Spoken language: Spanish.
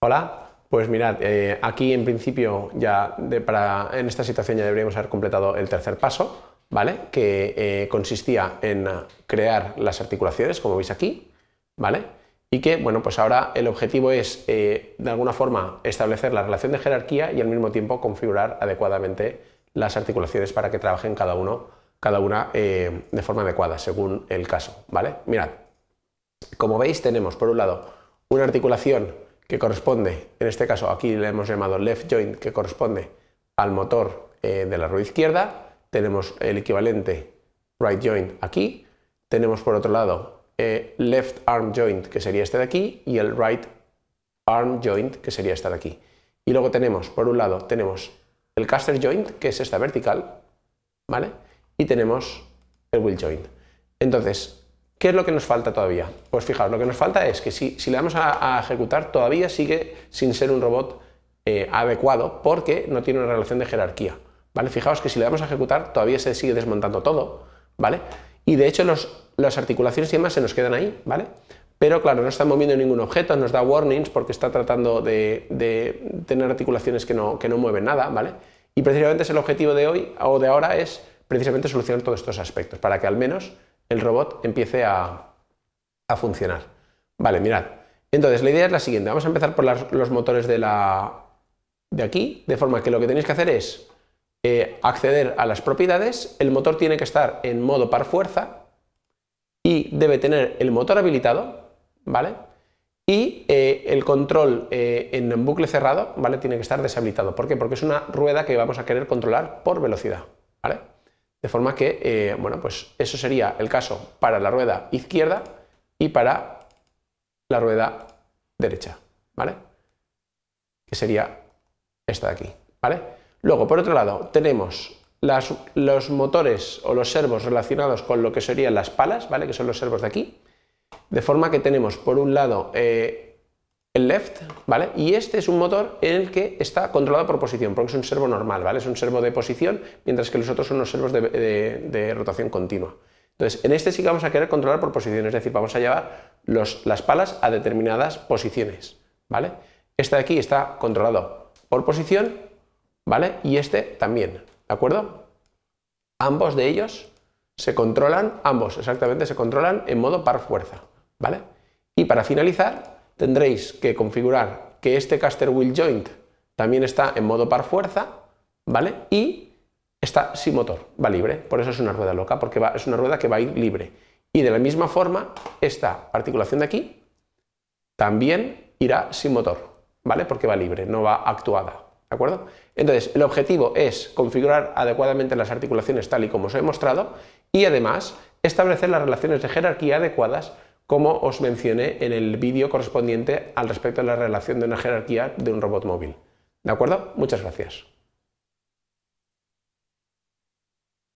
Hola, pues mirad, eh, aquí en principio ya de, para, en esta situación ya deberíamos haber completado el tercer paso, ¿vale? Que eh, consistía en crear las articulaciones, como veis aquí, ¿vale? Y que, bueno, pues ahora el objetivo es, eh, de alguna forma, establecer la relación de jerarquía y al mismo tiempo configurar adecuadamente las articulaciones para que trabajen cada uno, cada una de forma adecuada, según el caso, ¿vale? Mirad, como veis tenemos, por un lado, una articulación que corresponde, en este caso aquí le hemos llamado left joint, que corresponde al motor eh, de la rueda izquierda, tenemos el equivalente right joint aquí, tenemos por otro lado eh, left arm joint, que sería este de aquí, y el right arm joint, que sería este de aquí. Y luego tenemos, por un lado, tenemos el caster joint, que es esta vertical, ¿vale? Y tenemos el wheel joint. Entonces, ¿Qué es lo que nos falta todavía? Pues fijaos, lo que nos falta es que si, le damos a, ejecutar todavía sigue sin ser un robot eh, adecuado porque no tiene una relación de jerarquía. ¿vale? Fijaos que si le damos a ejecutar todavía se sigue desmontando todo, ¿vale? Y de hecho las articulaciones y demás se nos quedan ahí, ¿vale? Pero claro, no está moviendo ningún objeto, nos da warnings porque está tratando de, tener articulaciones que no, que no mueven nada, ¿vale? Y precisamente es el objetivo de hoy o de ahora es precisamente solucionar todos estos aspectos para que al menos el robot empiece a, funcionar. Vale, mirad. Entonces, la idea es la siguiente. Vamos a empezar por los motores de, la, de aquí, de forma que lo que tenéis que hacer es eh, acceder a las propiedades. El motor tiene que estar en modo par fuerza y debe tener el motor habilitado, ¿vale? Y eh, el control eh, en bucle cerrado, ¿vale? Tiene que estar deshabilitado. ¿Por qué? Porque es una rueda que vamos a querer controlar por velocidad, ¿vale? De forma que, eh, bueno, pues eso sería el caso para la rueda izquierda y para la rueda derecha, ¿vale? Que sería esta de aquí, ¿vale? Luego, por otro lado, tenemos los motores o los servos relacionados con lo que serían las palas, ¿vale? Que son los servos de aquí. De forma que tenemos, por un lado, eh, el left, ¿vale? Y este es un motor en el que está controlado por posición, porque es un servo normal, ¿vale? Es un servo de posición, mientras que los otros son los servos de, rotación continua. Entonces, en este sí que vamos a querer controlar por posición, es decir, vamos a llevar las palas a determinadas posiciones, ¿vale? Este de aquí está controlado por posición, ¿vale? Y este también, ¿de acuerdo? Ambos de ellos se controlan, ambos exactamente se controlan en modo par fuerza, ¿vale? Y para finalizar, tendréis que configurar que este caster wheel joint también está en modo par fuerza, ¿vale? Y está sin motor, va libre, por eso es una rueda loca, porque es una rueda que va a ir libre. Y de la misma forma, esta articulación de aquí también irá sin motor, ¿vale? Porque va libre, no va actuada, ¿de acuerdo? Entonces, el objetivo es configurar adecuadamente las articulaciones tal y como os he mostrado y además establecer las relaciones de jerarquía adecuadas como os mencioné en el vídeo correspondiente al respecto de la relación de una jerarquía de un robot móvil. ¿De acuerdo? Muchas gracias.